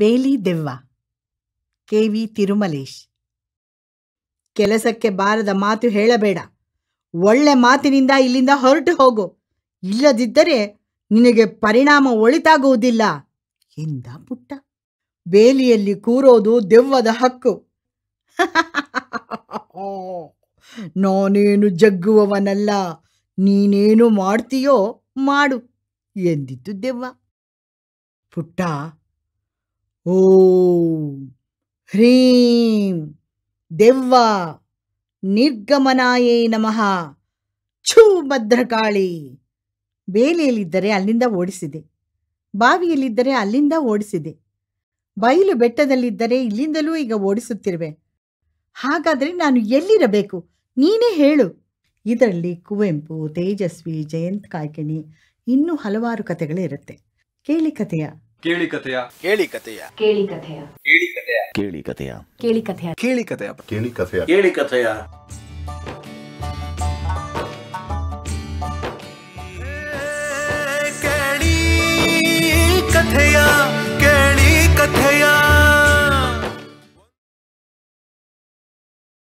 ಬೇಲಿ ದೆವ್ವ K V Thirumalesh ಕೆಲಸಕ್ಕೆ ಬಾರದ ಮಾತು ಹೇಳಬೇಡ ಒಳ್ಳೆ ಮಾತಿನಿಂದ ಇಲ್ಲಿಂದ ಹೊರಟು ಹೋಗು ಇಲ್ಲದಿದ್ದರೆ ನಿನಗೆ ಪರಿಣಾಮ ಒಳಿತಾಗುವುದಿಲ್ಲ ಎಂದ ಪುಟ್ಟ ಬೇಲಿಯಲ್ಲಿ ಕೂರೋದು ದೆವ್ವದ ಹಕ್ಕು ನಾನೇನು ಜಗ್ಗುವವನಲ್ಲ ನೀನೇನು ಮಾಡ್ತೀಯೋ ಮಾಡು ಎಂದಿತ್ತು ದೆವ್ವ ಪುಟ್ಟ ಓಂ ಹ್ರೀಂ ದೆವ್ವ ನಿರ್ಗಮನಾಯೇ ನಮಃ ಛೂ ಭದ್ರಕಾಳಿ ಬೇಲಿಯಲ್ಲಿದ್ದರೆ ಅಲ್ಲಿಂದ ಓಡಿಸಿದೆ ಬಾವಿಯಲ್ಲಿದ್ದರೆ ಅಲ್ಲಿಂದ ಓಡಿಸಿದೆ ಬಯಲು ಬೆಟ್ಟದಲ್ಲಿದ್ದರೆ ಇಲ್ಲಿಂದಲೂ ಈಗ ಓಡಿಸುತ್ತಿರುವೆ ಹಾಗಾದರೆ ನಾನು ಎಲ್ಲಿರಬೇಕು ನೀನೇ ಹೇಳು ಇದರಲ್ಲಿ ಕುವೆಂಪು ತೇಜಸ್ವಿ ಜಯಂತ್ ಕಾಯ್ಕಿಣಿ ಇನ್ನೂ ಹಲವಾರು ಕಥೆಗಳಿರುತ್ತೆ ಕೇಳಿ ಕಥೆಯ ಕೇಳಿ ಕಥೆಯ ಕೇಳಿ ಕಥೆಯ ಕೇಳಿ ಕಥೆಯ ಕೇಳಿ ಕಥೆಯ ಕೇಳಿ ಕಥೆಯ ಕೇಳಿ ಕಥೆಯ ಕೇಳಿ ಕಥೆಯ ಕೇಳಿ ಕಥೆಯ ಕೇಳಿ ಕಥೆಯ